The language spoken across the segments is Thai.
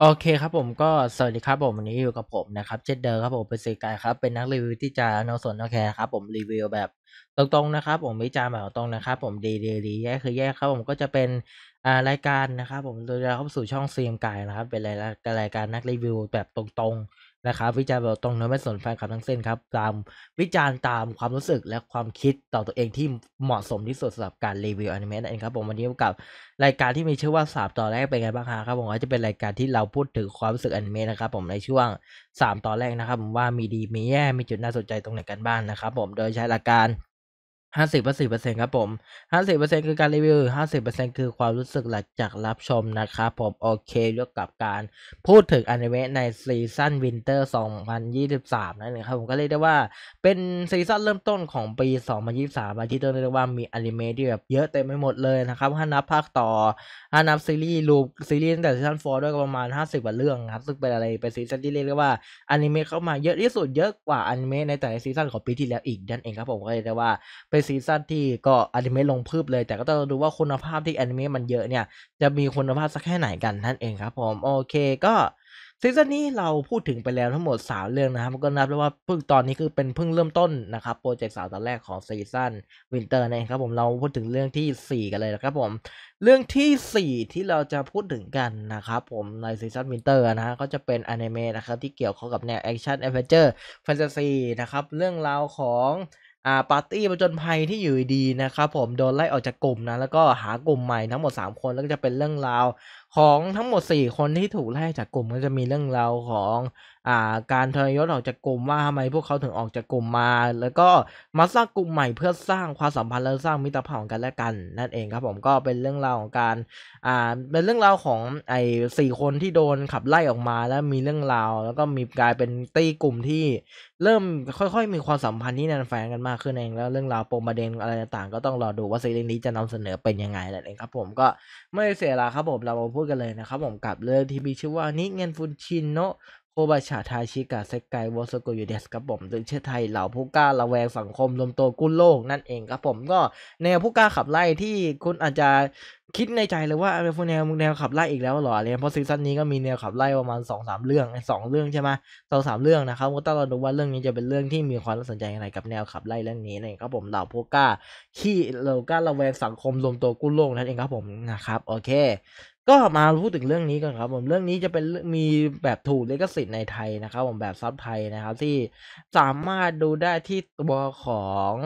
โอเคครับผมก็สวัสดีครับผมวันนี้อยู่กับผมนะครับเช่นเดิมครับผมเป็นสื่อกายครับเป็นนักรีวิวที่จะนอสนโอเคครับผมรีวิวแบบตรงๆนะครับผมวิจารณ์แบบตรงนะครับผมดีดีดีแยกคือแยกครับผมก็จะเป็นอ่ารายการนะครับผมโดยเราเข้าสู่ช่องซีมกายนะครับเป็นรายการรายการนักรีวิวแบบตรงๆนะครับวิจารณ์แบบตรงเนื้อไม่สนแฟนคลับทั้งเส้นครับตามวิจารณ์ตามความรู้สึกและความคิดต่อตัวเองที่เหมาะสมที่สุดสำหรับการรีวิวอนิเมะนั่นเองครับผมวันนี้กับ รายการที่มีชื่อว่าสามตอนแรกเป็นไงบ้างครับผมก็จะเป็นรายการที่เราพูดถึงความรู้สึกอนิเมะนะครับ ผมในช่วง 3ตอนแรกนะครับผมว่ามีดีมีแย่มีจุดน่าสนใจตรงไหนกันบ้างนะครับผมโดยใช้หลักการห้าสิบเปอร์เซ็นต์เปอร์เซ็นต์ครับผมห้าสิบเปอร์เซ็นต์คือการรีวิวห้าสิบเปอร์เซ็นต์คือความรู้สึกหลังจากรับชม นะ ครับผมโอเคเกี่ยวกับการพูดถึงอนิเมะใน ซีซั่นวินเตอร์สองพันยี่สิบสามนั่นเองครับ ผมก็เรียกได้ว่าเป็น ซีซั่นเริ่มต้นของปีสองพันยี่สิบสามที่ต้องเรียกว่ามีอนิเมะที่แบบเยอะ เต็มไปหมดเลย นะ ครับถ้านับ ภาคต่อถ้านับซีรีส์รูปซีรีส์ตั้งแต่ซีซั่นโฟร์ด้วยก็ประมาณห้าสิบกว่าเรื่องครับซึ่งเป็นอะไรเป็นซีซั่นที่เรียกได้ว่าอนิเมะเข้ามาเยอะที่สุดเยอะกว่าอนิเมะในแต่ละซีซั่นของปีที่แล้วอีกนั่นเองครับผมก็เรียกได้ว่าเป็นซีซั่นที่ก็อนิเมะลงพืบเลย แต่ก็ต้องดูว่าคุณภาพที่อนิเมะมันเยอะเนี่ยจะมีคุณภาพสักแค่ไหนกัน นั่นเองครับผมโอเคก็ซีซั่นนี้เราพูดถึงไปแล้วทั้งหมด 3 เรื่องนะครับก็นับได้ว่าเพิ่งตอนนี้คือเป็นเพิ่งเริ่มต้นนะครับโปรเจกต์สาวตอนแรกของซีซั่นวินเตอร์นะครับผมเราพูดถึงเรื่องที่ 4 กันเลยนะครับผมเรื่องที่4ที่เราจะพูดถึงกันนะครับผมในซีซั่นวินเตอร์นะฮะก็จะเป็นอนิเมะนะครับที่เกี่ยวข้องกับแนวแอคชั่นแอดเวนเจอร์แฟนตาซีนะครับเรื่องราวของอ่าปาร์ตี้ประจนภัยที่อยู่ดีนะครับผมโดนไล่ออกจากกลุ่มนะ แล้วก็หากลุ่มใหม่ทั้งหมด 3 คนแล้วก็จะเป็นเรื่องราวของทั้งหมด 4 คนที่ถูกไล่จากกลุ่มก็จะมีเรื่องราวของอ่าการทรยศออกจากกลุ่มว่าทำไมพวกเขาถึงออกจากกลุ่มมา แล้วก็มาสร้างกลุ่มใหม่เพื่อสร้างความสัมพันธ์และสร้างมิตรภาพของกันและกัน นั่นเองครับ ผมก็เป็นเรื่องราวของการอ่าเป็นเรื่องราวของไอ้สี่คนที่โดนขับไล่ออกมาแล้วมีเรื่องราว แล้วก็มีกลายเป็นตีกลุ่มที่เริ่มค่อยๆมีความสัมพันธ์ที่แน่นแฟนกันมากขึ้นเอง แล้วเรื่องราวปมประเด็นอะไรต่างๆ ก็ต้องรอดูว่าซีรีส์นี้จะนำเสนอเป็นยังไงนั่นเองครับ ผมก็ไม่เสียเวลาครับผมเราพูดกันเลยนะครับผมกับเรื่องที่มีชื่อว่านิเงินฟุนชินโนโอบาชาทาชิกะเซกไกวอสโกยูเดสครับผมหรือเชื่อไทยเหล่าผู้กล้า ระแวงสังคม รวมตัวกุ้นโลก นั่นเองครับผมก็แนวผู้กล้าขับไล่ที่คุณอาจจะคิดในใจเลยว่าเป็นแนวมึงแนวขับไล่อีกแล้วหรออะไรเพราะซีซั่นนี้ก็มีแนวขับไล่ประมาณสองสามเรื่องสองเรื่องใช่ไหมสองสามเรื่องนะครับก็ต้องรอดูว่าเรื่องนี้จะเป็นเรื่องที่มีความสนใจอะไรกับแนวขับไล่เรื่องนี้นะครับผมเหล่าผู้กล้าขี้เรากล้าระแวงสังคมรวมตัวกุ้โลกนั่นเองครับผมนะครับโอเคก็มาพูดถึงเรื่องนี้กันครับ ผมเรื่องนี้จะเป็นมีแบบถูกลิขสิทธิ์ในไทยนะครับ ผมแบบซับไทยนะครับ ที่สามารถดูได้ที่ตัวของ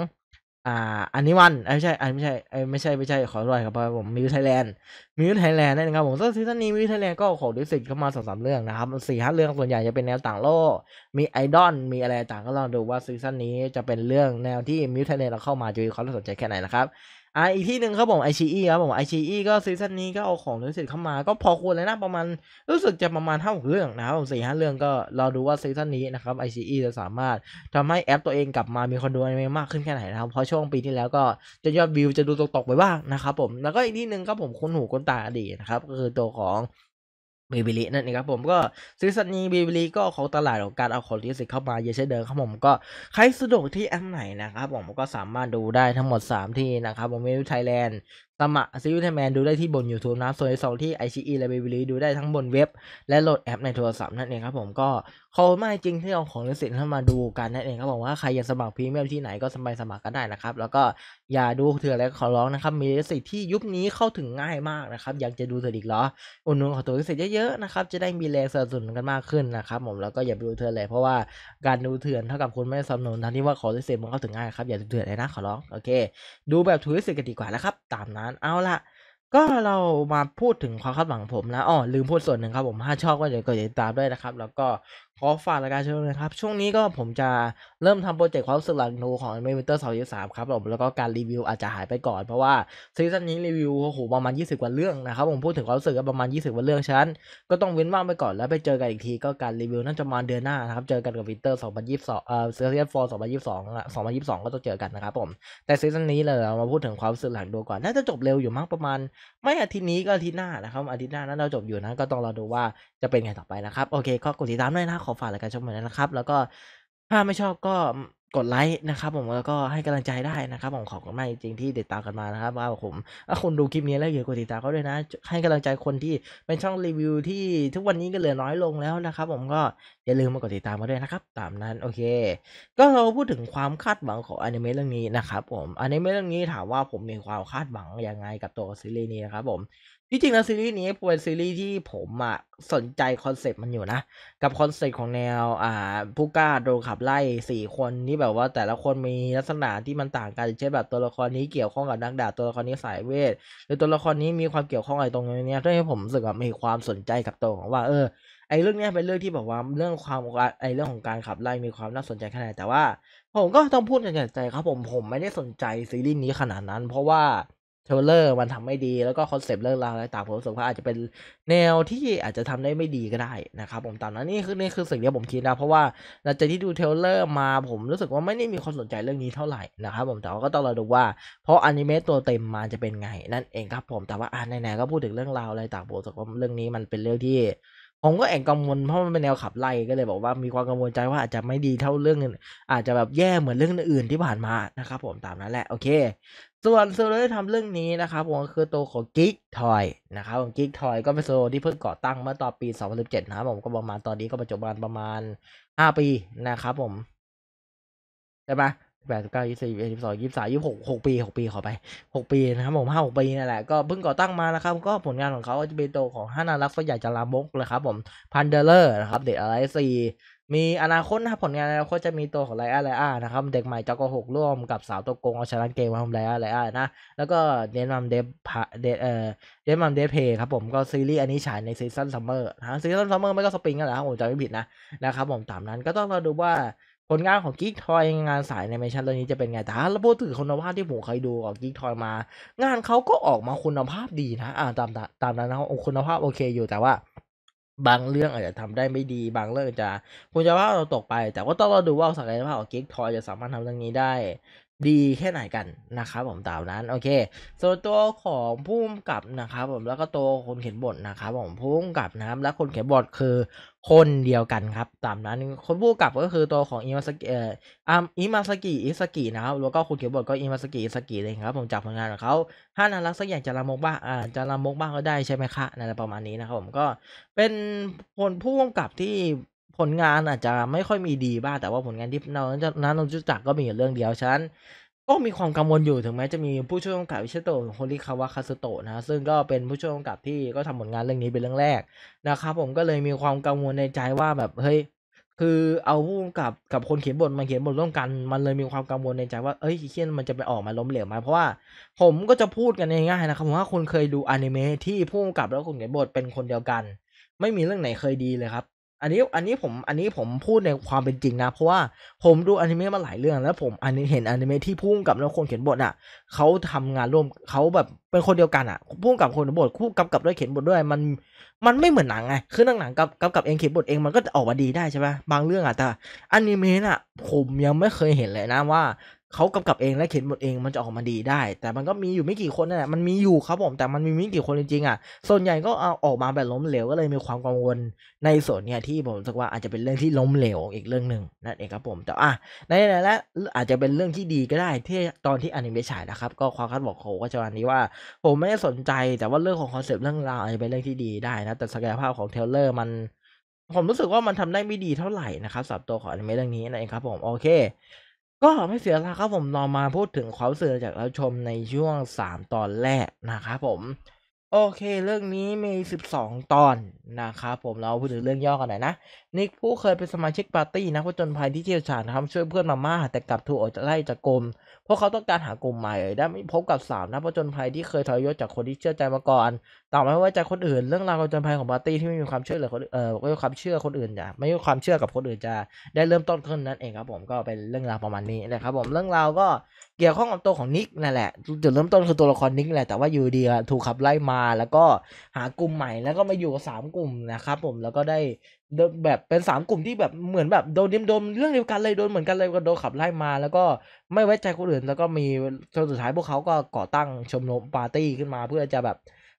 อ่าอันนี้วันไม่ใช่ไม่ใช่ไม่ใช่ไม่ใช่ขอรอยครับ ผมมิวไทยแลนด์มิวไทยแลนด์นะครับ ผมซีซั่นนี้มิวไทยแลนด์ก็ขอดิสิทธิ์เข้ามาสองสามเรื่องนะครับสี่ห้าเรื่องส่วนใหญ่จะเป็นแนวต่างโลก มีไอดอลมีอะไรต่างก็ลองดูว่าซีซั่นนี้จะเป็นเรื่องแนวที่มิวไทยแลนด์เราเข้ามาจะมีความสนใจแค่ไหนนะครับอ่า อีกที่หนึ่งเขาบอกไอชีอีครับผมไอชีอีก็ซีซั่นนี้ก็เอาของลิอสิทธิ์เข้ามา ก็พอควรเลยนะประมาณ รู้สึกจะประมาณห้าเรื่องนะครับสี่ห้าเรื่องก็เราดูว่าซีซั่นนี้นะครับไอชีอีจะสามารถทำให้แอปตัวเองกลับมามีคนดูอนิเมะมากขึ้นแค่ไหนนะครับเพราะช่วงปีที่แล้วก็จะยอดวิวจะดูตกๆไปบ้างนะครับผมแล้วก็อีกที่หนึ่งก็ผมคุณหูคุนตาอดีตนะครับ ก็คือตัวของบีบลีนั่นเองครับผมก็ซอสัวนนี้บีบลีก็ของตลาดของการเอาของลิขสิทธิ์เข้ามา เยอะเช่นเดิมครับผมก็ ใครสะดวกที่แอปไหนนะครับผมก็สามารถดูได้ทั้งหมด 3 ที่นะครับผมมีไทยแลนด์สมัครซีวิทแมนดูได้ที่บน YouTube นะส่วนไอซองที่ไอชีอีและเบบิลีดูได้ทั้งบนเว็บ และโหลดแอปในโทรศัพท์นั่นเองครับผมก็ ขอบมาจริงที่เอาของลิสิทธเข้ามาดูกันนั่นเองครับผมว่าใครอยากสมัครพรีเมียมที่ไหนก็สบายสมัครกันได้นะครับ แล้วก็อย่าดูเถื่อนและขอร้องนะครับ มีลิสิทธิ์ที่ยุคนี้เข้าถึงง่ายมากนะครับ อยากจะดูเถื่อนอีกเหรออุดหนุนของตัวลิสิทธเยอะๆนะครับจะได้มีแรงสนับสนุนกันมากขึ้นนะครับผมแล้วก็อย่าไปดูเถื่อนเลย เพราะว่าการดูเถื่อนเท่ากับคุณไม่สนับสนุนทั้งที่ว่าขอลิสิทมันเข้าถึงง่ายครับอย่าดูเถื่อนเลยนะขอร้องโอเคดูแบบถือลิสิทกันดีกว่านะครับตามนั้น้นเอาละก็เรามาพูดถึงความคาดหวังผมแล้วอ๋อลืมพูดส่วนหนึ่งครับผมถ้าชอบก็อย่าลืมกดติดตามด้วยนะครับ แล้วก็ขอฝากรายการช่วยนะครับ ช่วงนี้ก็ผมจะเริ่มทำโปรเจกต์ความรู้สุขหลังดู ของเมเตอร์สองยี่สามครับผมแล้วก็การรีวิวอาจจะหายไปก่อนเพราะว่าซีซั่นนี้รีวิวโอ้โหประมาณยี่สิบกว่าเรื่องนะครับ ผมพูดถึงความรู้สึกกประมาณยี่สิบกว่าเรื่องฉันก็ต้องเว้นว่างไปก่อนแล้วไปเจอกันอีกทีก็การรีวิวน่าจะมาเดือนหน้านะครับเจอกันกับวินเตอร์สองพันยี่สิบสองเออซีซั่นโฟร์สองพันยี่สิบสองสองพันยี่สิบสองก็ต้องเจอกันนะครับผมแต่ซีซั่นนี้เรามาพูดถึงความรู้สึกหลังดูก่อนน่าจะจบเร็วอยู่มั้งประมาณ ไม่อาทิตย์นี้ก็อาทิตย์หน้านะครับอาทิตย์หน้าน่าจะจบอยู่นะก็ต้องรอดูว่าจะเป็น ไง ต่อไปนะครับ โอเคก็กดติดตาม ด้วยนะขอฝากรายการชมเหมือนนะครับ แล้วก็ ถ้า ไม่ชอบก็กดไลค์นะครับผมแล้วก็ให้กำลังใจได้นะครับผมขอบคุณมากจริงที่ติดตามกันมานะครับว่าผมถ้าคนดูคลิปนี้แล้วอย่ากดติดตามเขาด้วยนะ ให้กำลังใจคนที่เป็นช่องรีวิวที่ทุกวันนี้ก็เหลือน้อยลงแล้วนะครับผมก็อย่าลืมมากดติดตามมาด้วยนะครับตามนั้นโอเค ก็เราพูดถึงความคาดหวังของอนิเมะเรื่องนี้นะครับผมอนิเมะเรื่องนี้ถามว่าผมมีความคาดหวังยังไงกับตัวซีรีส์นี้นะครับผมที่จริงแล้วซีรีส์นี้เป็นซีรีส์ที่ผมอ่ะสนใจคอนเซปต์มันอยู่นะ กับคอนเซปต์ของแนวอ่าผู้กล้าโดนขับไล่สี่คนนีแบบว่าแต่ละคนมีลักษณะที่มันต่างกันเช่นแบบตัวละครนี้เกี่ยวข้องกับนักดาบตัวละครนี้สายเวทหรือตัวละครนี้มีความเกี่ยวข้องอะไรตรงนี้เนี่ยทำให้ผมรู้สึกว่ามีความสนใจกับตัวของว่าเออไอเรื่องนี้เป็นเรื่องที่แบบว่าเรื่องความไอเรื่องของการขับไล่มีความน่าสนใจขนาดแต่ว่า ผมก็ต้องพูดอย่างใจครับ ผมผมไม่ได้สนใจซีรีส์นี้ขนาดนั้น เพราะว่าทเลอร์มันทำไม่ดีแล้วก็คอนเซปต์เรื่องราวอะไรต่างผมรู้สึกว่าอาจจะเป็นแนวที่อาจจะทำได้ไม่ดีก็ได้ นะครับผมตามนั้นนี่คือนี่คือสิ่งที่ผมคิดนะเพราะว่าหลังจากที่ดูเทเลอร์มาผมรู้สึกว่าไม่ได้มีคนสนใจเรื่องนี้เท่าไหร่นะครับผมแต่าก็ต้องรอดูว่า เพราะอนิเมะตัวเต็มมาจะเป็นไง นั่นเองครับ ผมแต่ว่าอ่านไหนๆก็พูดถึงเรื่องราวอะไรต่างผมรู้สึกว่าเรื่องนี้มันเป็นเรื่องที่ ผมก็แอบกังวลเพราะมันเป็นแนวขับไล่ก็เลย บอกว่ามีความกังวลใจว่าอาจจะไม่ดีเท่าเรื่องอื่นอาจจะแบบแย่เหมือนเรื่องอื่นที่ผ่านมานะครับผมตามนั้นแหละโอเคส่วนโซโล่ที่ทำเรื่องนี้นะครับผมคือตัวของ g ิกทอยนะครับผมกิ e กทอยก็เป็นโซโล่ที่เพิ่งก่อตั้งเมื่อตอนปี2017นะครับผมก็ประมาณตอนนี้ก็ปัจจุบันประมาณ5ปีนะครับ ผมใช่ปะแปดสิบเก้ายี่สิบเอ็ดสิบสองยี่สิบสามยี่หกหกปีหกปีขอไปหกปีนะครับ ผมห้าหกปีนั่นแหละก็เพิ่งก่อตั้งมานะครับ ก็ผลงานของเขาจะเป็นตัวของฮานารักษ์ใหายจารามกนะครับผมพันเดอร์นะครับ เดดอะไรซีมีอนาคตนะผลงานอนาคตจะมีตัวของไลอาไลอานะครับ เด็กใหม่จากกหกร่วมกับสาวตัวโกงเอาชนะเกมของไลอาไลอานะ แล้วก็เดนมัมเดฟเดเออเดนมัมเดฟเพย์ครับผมก็ซีรีส์อันนี้ฉายในซีซั่นซัมเมอร์นะซีซั่นซัมเมอร์ไม่ก็สปริงกันแหละผมจำไม่ผิดนะ นะครับผมตามนั้นก็ต้องรอดูว่าผลงานของกิ๊กทอยงานสายในเมชันเรื่องนี้จะเป็นไง แต่ถ้าพูดถึงคุณภาพที่ผมเคยดูของกิ๊กทอยมางานเขาก็ออกมาคุณภาพดีนะอ่าตามตามนั้นนะคุณภาพโอเคอยู่แต่ว่าบางเรื่องอาจจะทำได้ไม่ดีบางเรื่องจะคุณ่าเราตกไป แต่ก็ต้องรอดูว่าสักยภาพของเกิกทอยจะสามารถทำเรื่องนี้ได้ดีแค่ไหนกันนะครับผมตามนั้นโอเคส่วนตัวของผู้กกับนะครับผมแล้วก็ตัวคนเขียนบทนะครับผมผู้กกับนะครับ และคนเขียนบทคือคนเดียวกันครับ ตามนั้นคนผู้กกับก็คือตัวของอิมาสกิเอออิมาสกิอิสกินะครับแล้วก็คนเขียนบทก็อิมาสกิอิสกิเลยครับผมจากผลงานของเขาถ้านารักสักอย่างจะละมกบ้างอ่าจะละมกบ้างก็ได้ใช่ไหมคะนั่นประมาณนี้นะครับผมก็เป็นคนผู้กกับที่ผลงานอาจจะไม่ค่อยมีดีบ้างแต่ว่าผลงานที่เรานั้นเราจุจักก็มีอยู่เรื่องเดียวฉะนั้นก็มีความกังวลอยู่ถึงแม้จะมีผู้ช่วยกำกับวิชโตะโฮริคาวะคาสโตะนะซึ่งก็เป็นผู้ช่วยกำกับที่ก็ทำผลงานเรื่องนี้เป็นเรื่องแรกนะครับผมก็เลยมีความกังวลในใจว่าแบบเฮ้ยคือเอาผู้กำกับกับคนเขียนบทมาเขียนบทร่วมกัน มันเลยมีความกังวลในใจว่าเอ้ยเขียนมันจะไปออกมาล้มเหลวไหมเพราะว่าผมก็จะพูดกันง่ายๆนะครับผมว่าคนเคยดูอนิเมะที่ผู้กำกับแล้วคนเขียนบทเป็นคนเดียวกัน ไม่มีเรื่องไหนเคยดีเลยครับอันนี้อันนี้ผมอันนี้ผมพูดในความเป็นจริงนะเพราะว่าผมดูอนิเมะมาหลายเรื่องแล้วผมอันนี้เห็นอนิเมะที่พุ่งกับแล้วคนเขียนบทอ่ะเขาทำงานร่วมเขาแบบเป็นคนเดียวกันอ่ะพุ่งกับคนเขียนบทคู่กับกับด้วยเขียนบทด้วย มันมันไม่เหมือนหนังไง คือหนังหนังกับกับกับเองเขียนบทเองมันก็จะออกมาดีได้ใช่ไหมบางเรื่องอ่ะแต่อนิเมะอ่ะผมยังไม่เคยเห็นเลยนะว่าเขากำกับเองและเขียนบทเองมันจะออกมาดีได้ แต่มันก็มีอยู่ไม่กี่คนนั่นแหละมันมีอยู่ครับผม แต่มันมีไม่กี่คนจริงๆ อ่ะ ส่วนใหญ่ก็เอาออกมาแบบล้มเหลวก็เลยมีความกังวลในส่วนเนี่ยที่ผมสึกว่าอาจจะเป็นเรื่องที่ล้มเหลวอีกเรื่องหนึ่งนั่นเองครับ ผม แต่อ่ะในและอาจจะเป็นเรื่องที่ดีก็ได้ที่ตอนที่อนิเมะฉายนะครับ ก็ความคาดหวังเขาก็จะวันนี้ว่าผมไม่ได้สนใจแต่ว่าเรื่องของคอนเซปต์เรื่องราวอาจจะเป็นเรื่องที่ดีได้นะ แต่ศักยภาพของเทเลอร์มัน ผมรู้สึกว่ามันทำได้ไม่ดีเท่าไหร่นะครับสำหรับตัวของอนิเมะเรื่องนี้นั่นเองครับ ผมโอเคก็ไม่เสียเวลาครับผมเรามาพูดถึงความเสื่อจากเราชมในช่วง 3 ตอนแรกนะครับผม โอเคเรื่องนี้มี 12 ตอนนะครับผมเราพูดถึงเรื่องย่อกันหน่อยนะนิกผู้เคยเป็นสมาชิกปาร์ตี้นักผจญภัยที่เชี่ยวชาญครับช่วยเพื่อนมาม่าแต่กลับถูกออกจากไล่จากกรมเพราะเขาต้องการหากลุ่มใหม่ ได้พบกับสามนักผจญภัยที่เคยทรยศจากคนที่เชื่อใจมาก่อน ต่อไม่ว่าจคนอื่น เรื่องราวผจญภัยของปาร์ตี้ที่ไม่มีความเชื่อหรือเอ่อไม่มีความเชื่อคนอื่นจ้ะไม่มีความเชื่อกับคนอื่นจะได้เริ่มต้นขึ้นนั่นเองครับ ผมก็เป็นเรื่องราวประมาณนี้นะครับผมเรื่องราวก็เกี่ยวข้องกับตัวของนิกนั่นแหละจุดเริ่มต้นคือตัวละครนิกแหละแต่ว่าอยู่ดีถูกขับไล่มาแล้วก็หากลุ่มใหม่แล้วก็มาอยู่กับสามกลุ่มนะครับผมแล้วก็ได้แบบเป็นสามกลุ่มที่แบบเหมือนแบบโดนดิมโดนเรื่องเดียวกันเลยโดนเหมือนกันเลยก็โดนขับไล่มา แล้วก็ไม่ไว้ใจคนอื่น แล้วก็มีจนสุดท้ายพวกเขาก็ก่อตั้งชมรมปาร์ตี้ขึ้นมา เพื่อจะแบบ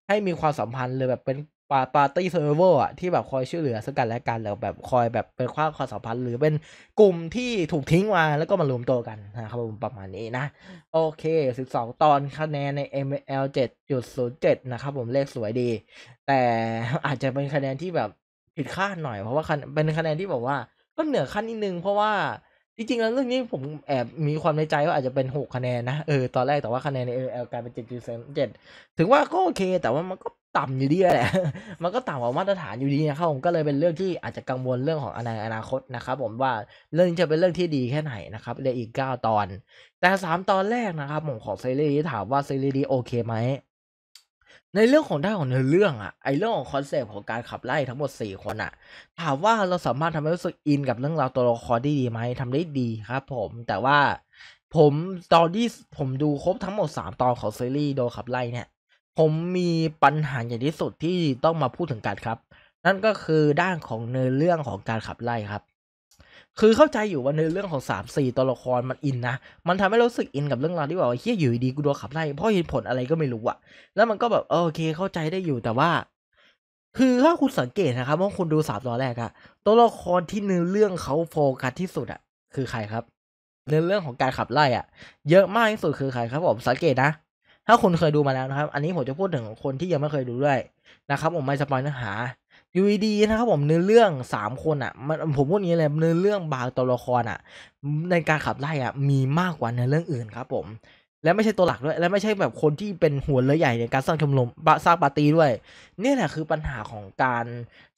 ให้มีความสัมพันธ์เลยแบบเป็นปาปาร์ตี้เซอร์เวอร์อ่ะที่แบบคอยช่วยเหลือซึ่งกันและกันแล้วแบบคอยแบบเป็นความความสัมพันธ์หรือเป็นกลุ่มที่ถูกทิ้งมา แล้วก็มารวมตัวกันนะครับผมประมาณนี้นะ โอเค12ตอนคะแนนใน ML 7.07นะครับผมเลขสวยดี แต่อาจจะเป็นคะแนนที่แบบิดคาดหน่อยเพราะว่าเป็นคะแนนที่บอกว่า ก็เหนือขั้นนิดนึงเพราะว่าจริงๆแล้วเรื่องนี้ผมแอบมีความในใจว่าอาจจะเป็นหกคะแนนนะเออตอนแรกแต่ว่าคะแนนในเอลกลายเป็นเจ็ดจุดเจ็ดถึงว่าก็โอเค แต่ว่ามันก็ต่ำอยู่ดีแหละมันก็ต่ำกว่ามาตรฐานอยู่ดีนะครับผมก็เลยเป็นเรื่องที่อาจจะกังวลเรื่องของอนาคตนะครับผมว่าเรื่องนี้จะเป็นเรื่องที่ดีแค่ไหนนะครับเนอีกอีกาตอน แต่สามตอนแรกนะครับผมขอซีรีส์ถามว่าซีรีส์ดีโอเคไหมในเรื่องของด้านของเนื้อเรื่องอะไอเรื่องของคอนเซปต์ของการขับไล่ทั้งหมด4คนอะถามว่าเราสามารถทำให้รู้สึกอิน กับเรื่องราวตัวละครได้ดีไหมทำได้ดีครับ ผมแต่ว่าผมตอนที่ผมดูครบทั้งหมด 3 ตอนของซีรีส์โดขับไล่เนี่ยผมมีปัญหาอย่างที่สุดที่ต้องมาพูดถึงกันครับ นั่นก็คือด้านของเนื้อเรื่องของการขับไล่ครับคือเข้าใจอยู่ว่าในเรื่องของ3 4ตัวละครมันอินนะ มันทำให้รู้สึกอินกับเรื่องราวที่แบบว่าเฮียอยู่ดีกูโดนขับไล่เพราะเหตุผลอะไรก็ไม่รู้อะแล้วมันก็แบบโอเคเข้าใจได้อยู่แต่ว่า คือถ้าคุณสังเกตนะครับว่าคุณดูสามตอนแรกอะตัวละครที่เนื้อเรื่องเขาโฟกัสที่สุดอะคือใครครับเนื้อเรื่องของการขับไล่อะเยอะมากที่สุดคือใครครับผมสังเกตนะถ้าคุณเคยดูมาแล้วนะครับ อันนี้ผมจะพูดถึงคนที่ยังไม่เคยดูด้วยนะครับ ผมไม่สปอยเนื้อหาอยู่ดีนะครับผมเนื้อเรื่องสามคนอ่ะมันผมพูดงี้เลยเนื้อเรื่องบางตัวละครอ่ะในการขับไล่อ่ะมีมากกว่าเนื้อเรื่องอื่นครับผม และไม่ใช่ตัวหลักด้วย และไม่ใช่แบบคนที่เป็นหัวเรือใหญ่ในการสร้างชมรมสร้างปาร์ตี้ด้วยนี่แหละคือปัญหาของการ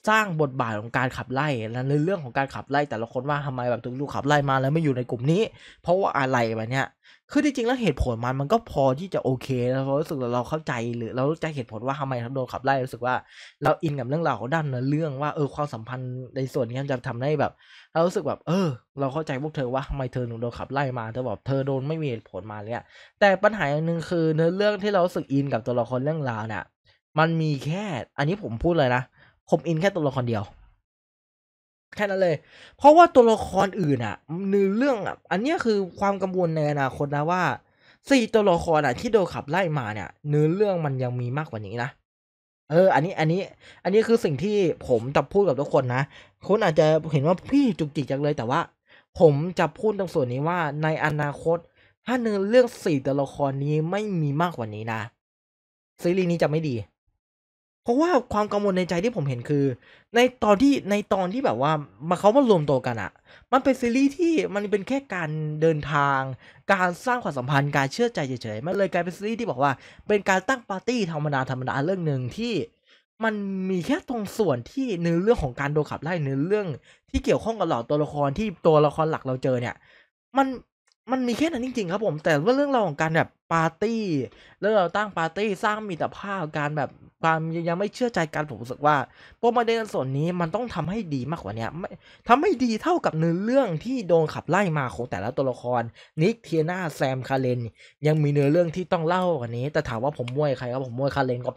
สร้างบทบาทของการขับไล่และเรื่องของการขับไล่แต่ละคนว่าทำไมแบบถูกขับไล่มาแล้วไม่อยู่ในกลุ่มนี้ เพราะว่าอะไรแบบเนี้ยคือที่จริงแล้วเหตุผลมันมันก็พอที่จะโอเคเพราะรู้สึกเราเข้าใจหรือเรารู้ใจเหตุผลว่าทำไมเขาโดนขับไล่รู้สึกว่าเราอินกับเรื่องราวด้านเนื้อเรื่องว่าเออความสัมพันธ์ในส่วนนี้จะทำได้แบบ เรารู้สึกแบบเออ เราเข้าใจพวกเธอว่าทำไมเธอถึงโดนขับไล่มาเธอบอกเธอโดนไม่มีเหตุผลมาเลยแต่ปัญหาอย่างหนึ่งคือเนื้อเรื่องที่เราสึกอินกับตัวละครเรื่องราวเนี่ยมันมีแค่ อันนี้ผมพูดเลยนะผมอินแค่ตัวละครเดียวแค่นั้นเลย เพราะว่าตัวละครอื่นอ่ะเนื้อเรื่องอ่ะ อันนี้คือความกังวลในอนาคตนะว่าสี่ตัวละครอ่ะ ที่โดนขับไล่มาเนี่ยเนื้อเรื่องมันยังมีมากกว่านี้นะ เออ อันนี้ อันนี้ อันนี้คือสิ่งที่ผมจะพูดกับทุกคนนะคุณอาจจะเห็นว่าพี่จุกจิกจังเลยแต่ว่า ผมจะพูดตรงส่วนนี้ว่าในอนาคต ถ้าเนื้อเรื่องสี่ตัวละครนี้ไม่มีมากกว่านี้นะซีรีส์นี้จะไม่ดีเพราะว่าความกังวลในใจที่ผมเห็นคือ ในตอนที่ในตอนที่แบบว่ามาเขามารวมตัวกันอะมันเป็นซีรีส์ที่มันเป็นแค่การเดินทาง การสร้างความสัมพันธ์การเชื่อใจเฉยๆมันเลยกลายเป็นซีรีส์ที่บอกว่าเป็นการตั้งปาร์ตี้ธรรมดาธรรมดาเรื่องหนึ่งที่ มันมีแค่ตรงส่วนที่เนื้อเรื่องของการโดนขับไล่เนื้อเรื่องที่เกี่ยวข้องกับเหล่าตัวละครที่ตัวละครหลักเราเจอเนี่ย มันมันมีแค่นั้นจริงๆครับผมแต่ว่าเรื่องราวของการแบบปาร์ตี้เรื่องราวตั้งปาร์ตี้สร้างมิตรภาพการแบบความยังไม่เชื่อใจกันผมรู้สึกว่าปปรมเด็นส่วนนี้มันต้องทำให้ดีมากกว่านี้ไม่ทำให้ดีเท่ากับเนื้อเรื่องที่โดนขับไล่มาของแต่ละตัวละครนิกเทียนาแซม คาเลนยังมีเนื้อเรื่องที่ต้องเล่ากว่านี้ แต่ถามว่าผมมวยใครครับผมมวยคาเลนก็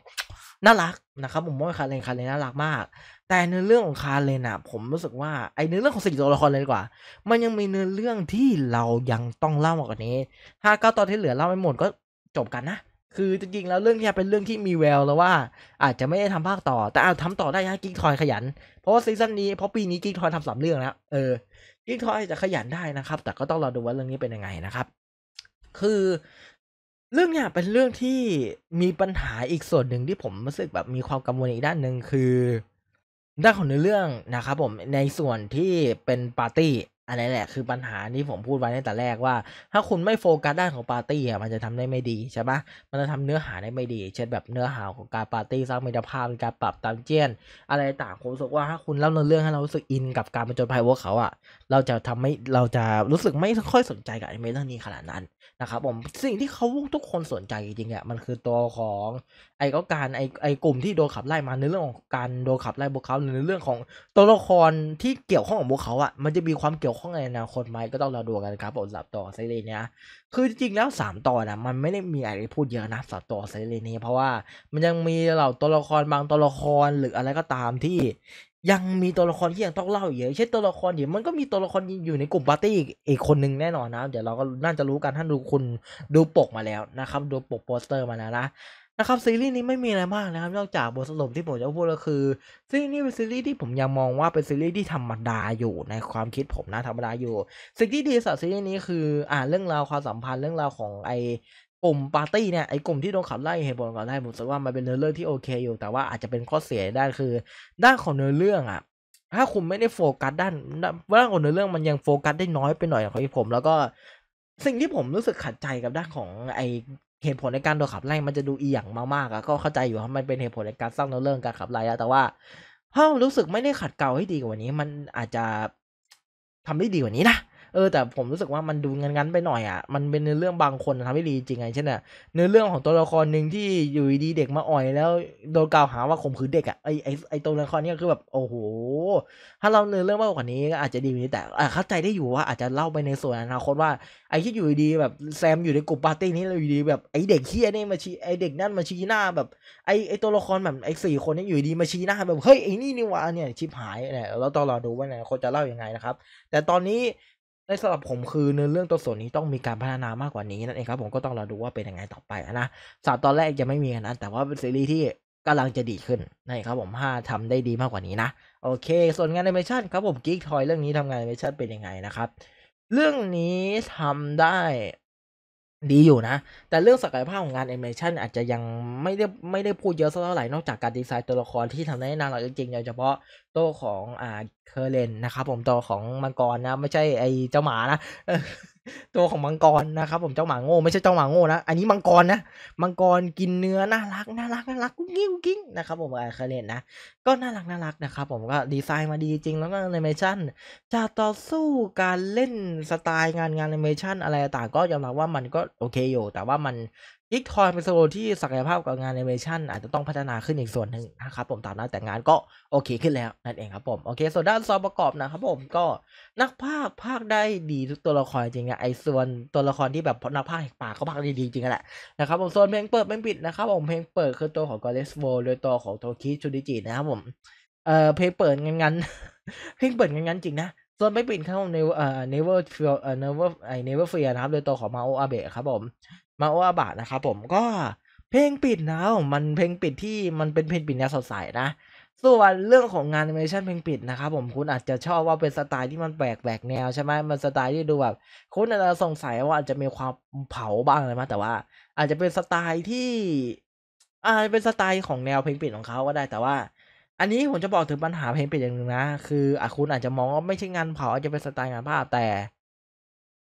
น่ารักนะครับ ผมมวยคาเลนคาเลนน่ารักมากแต่เนื้อ เรื่องของคาเลนอะผมรู้สึกว่าไอเนื้อเรื่องของสี่ตัวละครเลยดีกว่า มันยังมีเนื้อเรื่องที่เรายังต้องเล่ามากกว่านี้ห้าเก้าตอนที่เหลือเล่าไม่หมดก็จบกันนะคือจริงๆแล้วเรื่องนี้เป็นเรื่องที่มีแววแล้วว่า อาจจะไม่ได้ทำภาคต่อ แต่อาทำต่อได้นะกิ๊กทอยขยัน เพราะว่าซีซั่นนี้เพราะปีนี้กิ๊กทอยทำสามเรื่องแล้วเออกิ๊กทอยจะขยันได้นะครับ แต่ก็ต้องรอดูว่าเรื่องนี้เป็นยังไงนะครับ คือเรื่องเนี้ยเป็นเรื่องที่มีปัญหาอีกส่วนหนึ่งที่ผมรู้สึกแบบมีความกังวลอีกด้านหนึ่งคือด้านของเนื้อเรื่องนะครับผมในส่วนที่เป็นปาร์ตี้อันนี้แหละคือปัญหาที่ผมพูดไว้ในแต่แรกว่า ถ้าคุณไม่โฟกัสด้านของปาร์ตี้อ่ะมันจะทำได้ไม่ดี ใช่ปะมันจะทำเนื้อหาได้ไม่ดี เช่นแบบเนื้อหาของการปาร์ตี้สร้างมิตรภาพการปรับตามเจียน อะไรต่างผมรู้สึกว่า ถ้าคุณเล่าเรื่องให้เรารู้สึกอินกับการผจนภัยพวกเขาอ่ะเราจะทำไม่เราจะรู้สึกไม่ค่อยสนใจกับไอ้เรื่องนี้ขนาดนั้นนะครับผมสิ่งที่เขาทุกคนสนใจจริงๆอ่ะมันคือตัวของไอ้ก็การไอ้ไอ้ กลุ่มที่โดนขับไล่มาในเรื่องของการโดนขับไล่พวกเขาในเรื่องของตัวละครที่เกี่ยวข้องของพวกเขาอ่ะมันจะมีความเกี่ยวข้องในอนาคตไหมก็ต้องรอดูกันครับผมสำหรับต่อซีรีส์เนี้ยคือจริงๆแล้ว 3ต่อนะมันไม่ได้มีอะไรพูดเยอะนะสำหรับต่อซีรีส์นี้ เพราะว่ามันยังมีเหล่าตัวละครบางตัวละครหรืออะไรก็ตามที่ยังมีตัวละครที่ยังต้องเล่าเยอะเช่นตัวละครเดี๋ยวมันก็มีตัวละครอยู่ในกลุ่มปาร์ตี้อีกคนหนึ่งแน่นอนนะเดี๋ยวเราก็น่าจะรู้กันท่านดูคุณดูปกมาแล้วนะครับดูปกโปสเตอร์มาแล้วนะนะครับซีรีส์นี้ไม่มีอะไรมากนะครับนอกจากบทสรุปที่ผมจะพูดก็คือ ซีรีส์นี้เป็นซีรีส์ที่ผมยังมองว่าเป็นซีรีส์ที่ธรรมดาอยู่ในความคิดผมนะธรรมดาอยู่สิ่งที่ดีสำหรับซีรีส์นี้คืออ่าเรื่องราวความสัมพันธ์เรื่องราวของไอลุ่มปาร์ตี้เนี่ยไอ้กลุ่มที่โดนขับไล่เหตุผลก่อนได้ผมสึกว่ามันเป็นเนื้อเรื่องที่โอเค อยู่แต่ว่าอาจจะเป็นข้อเสียได้คือ ด้านของเนื้อเรื่องอ่ะถ้าคุณไม่ได้โฟกัสด้านด้านของเนื้อเรื่องมันยังโฟกัสได้น้อยไปหน่อยของผม แล้วก็สิ่งที่ผมรู้สึกขัดใจกับด้านของไอเหตุผลในการโดนขับไล่มันจะดูอีหยังมากๆอะก็เข้าใจอยู่ว่ามันเป็นเหตุผลในการสร้างเนื้อเรื่องการขับไล่แต่ว่าถ้ารู้สึกไม่ได้ขัดเกลาให้ดีกว่านี้มันอาจจะทำได้ดีกว่านี้นะเออแต่ผมรู้สึกว่ามันดูงันๆไปหน่อย อ่ะ มันเป็นเนื้อเรื่องบางคนทำให้ ดีจริงไงเช่นี่ยเนื้อเรื่องของตัวละครหนึ่งที่อยู่ดีเด็กมา อ่อย แล้วโดนกล่าวหาว่าข่มขืนเด็ก อ่ะ ไอไอไอตัวละครนี่คือแบบโอ้โหถ้าเราเนื้อเรื่องมากกว่านี้ ก็ อาจจะดีกว่านี้แต่เข้าใจได้อยู่ว่าอาจจะเล่าไปในส่วนอนาคตว่าไอที่อยู่ดีแบบแซมอยู่ในกลุ่มปาร์ตี้นี้เราอยู่ดีแบบไอเด็กเฮียนี่มาชี้ไอเด็กนั่นมาชี้หน้า แบบไอไอตัวละครแบบไอสี่คนนี่อยู่ดีมาชี้หน้า แบบเฮ้ยไอนี่นี่วะเนี่ยชิบหายเนี่ยเราต้องรอดูว่าเนี่ยคนจะเล่ายังไงนะครับ แต่ตอนนี้ในสำหรับผมคือเนื้อเรื่องตัวส่วนนี้ต้องมีการพัฒนามากกว่านี้นั่นเองครับผมก็ต้องรอดูว่าเป็นยังไงต่อไปนะสามตอนแรกยังไม่มีนะ แต่ว่าเป็นซีรีส์ที่กำลังจะดีขึ้นนงครับผมถ้าทำได้ดีมากกว่านี้นะโอเค ส่วนงานแอนิเมชันครับผมกิ๊กทอยเรื่องนี้ทำงานแอนิเมชันเป็นยังไงนะครับ เรื่องนี้ทำได้ดีอยู่นะ แต่เรื่องศักยภาพของงานแอนิเมชันอาจจะยังไม่ได้ไม่ได้พูดเยอะสักเท่าไหร่นอกจากการดีไซน์ตัวละครที่ทำได้น่ารักจริงๆโดยเฉพาะตัวของอ่าเคอร์เรนนะครับผมตัวของมังกรนะไม่ใช่ไอเจ้าหมานะตัวของ มังกร นะครับ ผมเจ้าหมาโง่ไม่ใช่เจ้าหมาโง่นะอันนี้มังกรนะมังกรกินเนื้อ น่ารัก น่ารัก น่ารักกุ้งกิ้งกิ้งนะครับผมอาคาเรนนะก็ น่ารัก น่ารักนะครับ ผมก็ดีไซน์มาดีจริงแล้วก็แอนิเมชั่นจะต่อสู้การเล่นสไตล์งานงานแอนิเมชั่นอะไรต่างก็ยอมรับว่ามันก็โอเคอยู่ แต่ว่ามันยิกทอยเป็นสโตนที่ศักยภาพกับงานแอนิเมชันอาจจะต้องพัฒนาขึ้นอีกส่วนหนึ่งนะครับผมตามนั้นแต่งานก็โอเค ขึ้นแล้วนั่นเองครับผมโอเคส่วนด้านซอประกอบนะครับผมก็นักภาคภาคได้ดีทุกตัวละครจริงนะไอส่วนตัวละครที่แบบนักภาคแหกปากเขาภาคดีจริงแหละนะครับผมส่วนเพลงเปิดเพลงปิดนะครับ ผมเพลงเปิดคือตัวของกอเลสโวโดยตัวของโทคิชูดิจินะครับผมเอ่อเพลงเปิดงั้นเพลงเปิดงั้นจริงนะส่วนไ่ปิดเข้าในเอ่อเนเ e r feel เอ่อร์เนเวอร์เฟียนะครับโดยตัวของมาโออาเบะครับผมมาโออาบะนะครับผมก็เพลงปิดนะมันเพลงปิดที่มันเป็นเพลงปิดแนวสดใสนะส่วนเรื่องของงานแอนิเมชันเพลงปิดนะครับผมคุณอาจจะชอบว่าเป็นสไตล์ที่มันแปลกแปลกแนวใช่ไหมมันสไตล์ที่ดูแบบคุณอาจจะสงสัยว่าอาจจะมีความเผาบ้างอะไรมาแต่ว่าอาจจะเป็นสไตล์ที่อาจจะเป็นสไตล์ของแนวเพลงปิดของเขาก็ได้แต่ว่า อันนี้ผมจะบอกถึงปัญหาเพลงปิดอย่างหนึ่งนะ คืออาคุณอาจจะมองว่าไม่ใช่งานเผาอาจจะเป็นสไตล์งานภาพแต่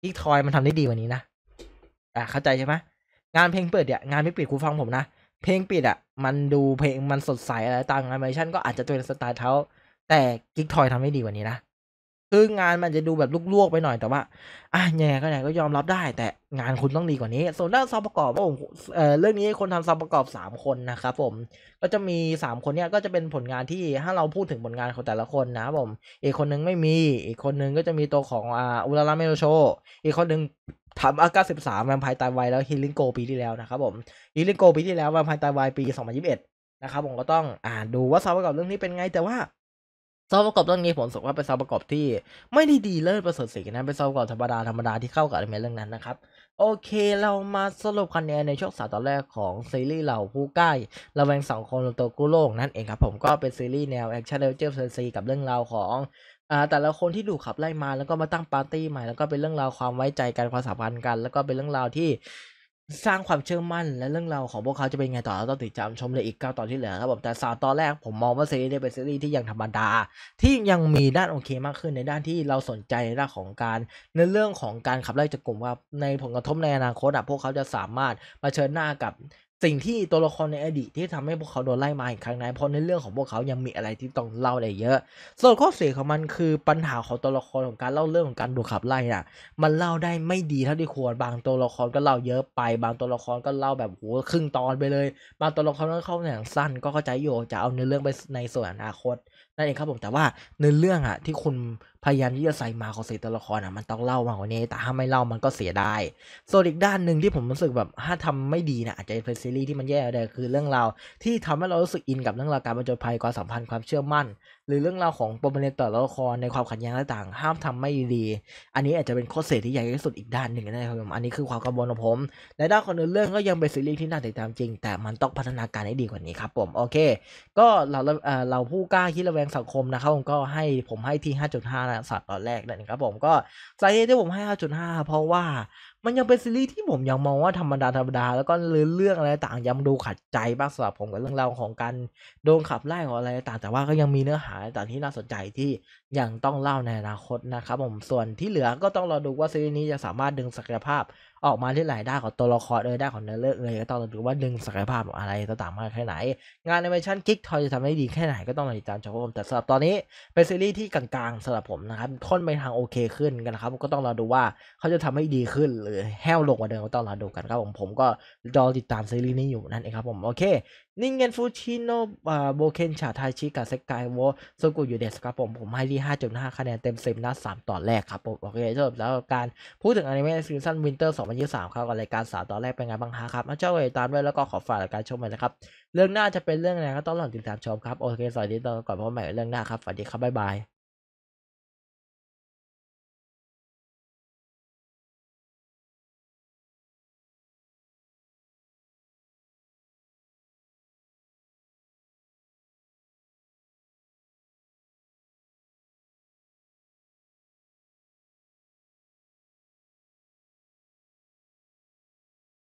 อีกทอยมันทำได้ดีกว่านี้นะอ่ะเข้าใจใช่ไหมงานเพลงเปิดเนี่ยงาน ไม่ปิดคุณฟังผมนะ เพลงปิดอ่ะ มันดูเพลงมันสดใส อะไรต่างงานแอนิมชันก็อาจจะเป็นสไตล์เท้า แต่กิกทอยทำให้ดีกว่านี้นะ คืองานมันจะดูแบบลวกๆไปหน่อยแต่ว่า อ่ะแง่ก็ไหนก็ยอมรับได้ แต่งานคุณต้องดีกว่านี้ ส่วนด้านซอประกอบผมเอ่อเรื่องนี้คนทำซอประกอบ3คนนะครับผมก็จะมี3คนเนี้ยก็จะเป็นผลงานที่ถ้าเราพูดถึงผลงานของแต่ละคนนะผม อีกคนนึงไม่มี อีกคนนึงก็จะมีตัวของอ่าอุลาราเมโรโช อีกคนนึงทำอาก้าสิบสามแวมไพร์ตายไวแล้วฮิลลิงโกปีที่แล้วนะครับผมฮิลลิงโกปีที่แล้วแวมไพร์ตายไวปีสองพันยี่สิบเอ็ดนะครับผมก็ต้องอ่านดูว่าซาวประกอบเรื่องนี้เป็นไง แต่ว่าซาวประกอบเรื่องนี้ผมสึกว่าเป็นซาวประกอบที่ไม่ได้ดีเลิศประเสริฐสินะเป็นซาวประกอบธรรมดาธรรมดาที่เข้ากับในเรื่องนั้นนะครับ โอเคเรามาสรุปคะแนนในช่วงสาตอนแรกของซีรีส์เหล่าผู้ใกล้ระแวงสองคนโตักูโลกนั่นเองครับผมก็เป็นซีรีส์แนวแอคชั่นเรเจอร์เซนซีกับเรื่องราวของอ่าแต่ละคนที่ถูกขับไล่มาแล้วก็มาตั้งปาร์ตี้ใหม่แล้วก็เป็นเรื่องราวความไว้ใจกันความสัมพันธ์กัน แล้วก็เป็นเรื่องราวที่สร้างความเชื่อมั่นและเรื่องราวของพวกเขาจะเป็นไงต่อเราต้องติดตามชมเลยอีกเก้าตอนที่เหลือครับผมแต่สาตอนแรกผมมองว่าซีรีส์นี้เป็นซีรีส์ที่ยังธรรมดาที่ยังมีด้านโอเคมากขึ้นในด้านที่เราสนใจในื่องของการ ในเรื่องของการขับไล่จากกลุ่มว่าในผลกระทบในอนาคตอ่ะพวกเขาจะสามารถมาเชิญหน้ากับสิ่งที่ตัวละครในอดีตที่ทำให้พวกเขาโดนไล่มาอีกครั้งนั้นเพราะในเรื่องของพวกเขายังมีอะไรที่ต้องเล่าได้เยอะ ส่วนข้อเสียของมันคือปัญหาของตัวละครของการเล่าเรื่องของการดูขับไล่น่ะ มันเล่าได้ไม่ดีเท่าที่ควรบางตัวละครก็เล่าเยอะไป บางตัวละครก็เล่าแบบโหครึ่งตอนไปเลยบางตัวละครก็เข้าหนังสั้นก็เข้าใจโยจะเอาเนื้อเรื่องไปในส่วนอนาคตนั่นเองครับผมแต่ว่าเนื้อเรื่องอะที่คุณพยายามที่จะใส่มาของสี่ตัวละครอะมันต้องเล่ามากว่านี้แต่ถ้าไม่เล่ามันก็เสียดายส่วนอีกด้านหนึ่งที่ผมรู้สึกแบบถ้าทำไม่ดีนะอาจจะเป็นซีรีส์ที่มันแย่ได้คือเรื่องราวที่ทำให้เรารู้สึกอินกับเรื่องราวการรรจุภัยความสัมพันธ์ความเชื่อมั่นหรือเรื่องราวของปมประเด็นต่อละครในความขัดแย้งต่างๆ ห้ามทำไม่ดี อันนี้อาจจะเป็นข้อเสียที่ใหญ่ที่สุดอีกด้านหนึ่งนะครับผม อันนี้คือความกังวลของผม ในด้านของเรื่องก็ยังเป็นซีรีส์ที่น่าติดตามจริง แต่มันต้องพัฒนาการให้ดีกว่านี้ครับผม โอเค ก็เราเราผู้กล้าคิดระแวงสังคมนะครับผมก็ให้ผมให้ที่ 5.5นะสัตว์ตอนแรกนะครับ ผมก็สาเหตุที่ผมให้ 5.5 เพราะว่ามันยังเป็นซีรีส์ที่ผมยังมองว่าธรรมดาธรรมดาแล้วก็เรื่องอะไรต่าง ยังดูขัดใจบ้างสำหรับผมกับเรื่องราวของการโดนขับไล่ของอะไร ต่างแต่ว่าก็ยังมีเนื้อหาต่างที่น่าสนใจที่ยังต้องเล่าในอนาคตนะครับ ผมส่วนที่เหลือก็ต้องรอดูว่าซีรีส์นี้จะสามารถดึงศักยภาพออกมาที่หลายด้านของตัวละครเลยด้านของเนื้อเรื่องเลย ก็ต้องดูว่าดึงศักยภาพของอะไร ต่างๆมากแค่ไหน งานในเวอร์ชันกิ๊กทอยจะทำได้ดีแค่ไหนก็ต้องติดตามชมแต่สำหรับตอนนี้เป็นซีรีส์ที่กลางๆสำหรับผมนะครับค่อนไปทางโอเคขึ้นกันนะครับก็ต้องรอดูว่า เขาจะทำให้ดีขึ้นหรือแห้วลงกว่าเดิมก็ต้องรอดูกันครับผมผมก็รอติดตามซีรีส์นี้อยู่นั่นเองครับผมโอเคนิ่งเงินฟูชิโนโบเคน ชาไทชิกับเซกายวอโซกุยูเดสครับ ผม ผมให้ที่้าคะแนน เต็มสิบนัดมตอนแรก ครับผมโอเคจบแล้วการพูดถึงอนิเมะซีซั่นวินเตอร์สองพันยีบสามครับ กับราย การสามตอนแรก เป็น ไงบ้างฮะ ครับมาเจ้าเอตามด้วยแล้วก็ขอฝากรายการชมเลยนะครับเรื่องหน้าจะเป็นเรื่องอะไรก็ต้องรอติดตามชมครับโอเคสวัสดีตอนก่อนพบใหม่เรื่องหน้าครับสวัสดีครับบ๊ายบาย